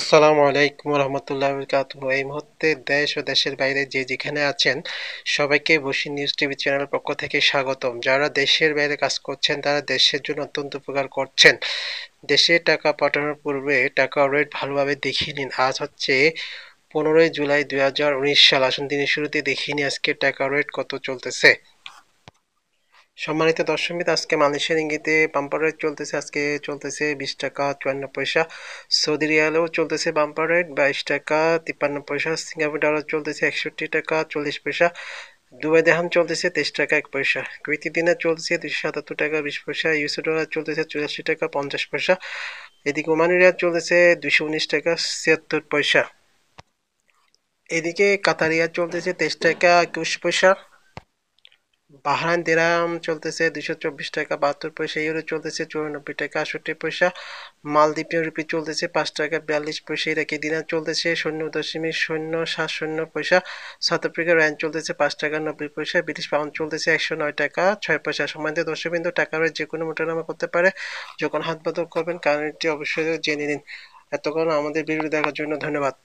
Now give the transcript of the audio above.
আসসালামু আলাইকুম রহমতুল্লাহ বরকাত এই মুহূর্তে দেশ ও দেশের বাইরে যে যেখানে আছেন সবাইকে বসি নিউজ টিভি চ্যানেলের পক্ষ থেকে স্বাগতম যারা দেশের বাইরে কাজ করছেন তারা দেশের জন্য অত্যন্ত উপকার করছেন দেশে টাকা পাঠানোর পূর্বে টাকা রেট ভালোভাবে দেখিয়ে নিন আজ হচ্ছে পনেরোই জুলাই দুই সাল আসুন দিনের শুরুতে দেখিনি আজকে টাকা রেট কত চলতেছে সম্মানিত দর্শকবিদ আজকে মালয়েশিয়ার ইঙ্গিতে পাম্পার রেট চলতেছে আজকে চলতেছে বিশ টাকা চুয়ান্ন পয়সা সৌদি রিয়ালেও চলতেছে পাম্পার রেট বাইশ টাকা তিপ্পান্ন পয়সা সিঙ্গাপুর ডলার চলতেছে একষট্টি টাকা চল্লিশ পয়সা দুবাই দেহাম চলতেছে তেইশ টাকা এক পয়সা কৃতি দিনে চলছে দুশো সাতাত্তর টাকা বিশ পয়সা ইউসো ডলার চলতেছে চুরাশি টাকা পঞ্চাশ পয়সা এদিকে ওমানি রিয়াল চলতেছে দুশো উনিশ টাকা ছিয়াত্তর পয়সা এদিকে কাতারিয়া চলতেছে তেইশ টাকা একুশ পয়সা বাহরাইন দিরাম চলতেছে দুশো চব্বিশ টাকা বাহাত্তর পয়সা ইউরো চলতেছে চৌরানব্বই টাকা আষট্টি পয়সা মালদ্বীপীয় রুপি চলতেছে পাঁচ টাকা বিয়াল্লিশ পয়সা ইরাকি দিনার চলতেছে শূন্য দশমিক শূন্য সাত শূন্য পয়সা সাউথ আফ্রিকার র্যান্ড চলতেছে পাঁচ টাকা নব্বই পয়সা ব্রিটিশ পাউন্ড চলতেছে একশো নয় টাকা ছয় পয়সা সম্বন্ধে দর্শকবিন্দু টাকা রয়েছে যে কোনো মোটরনামা করতে পারে যখন হাত বদল করবেন কারণ অবশ্যই জেনে নিন এতক্ষণ আমাদের ভিডিও দেখার জন্য ধন্যবাদ